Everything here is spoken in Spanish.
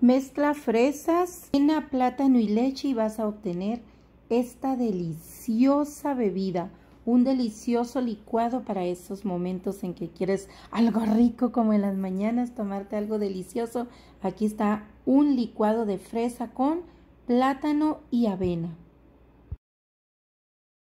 Mezcla fresas, cena, plátano y leche y vas a obtener esta deliciosa bebida, un delicioso licuado para esos momentos en que quieres algo rico como en las mañanas, tomarte algo delicioso. Aquí está un licuado de fresa con plátano y avena.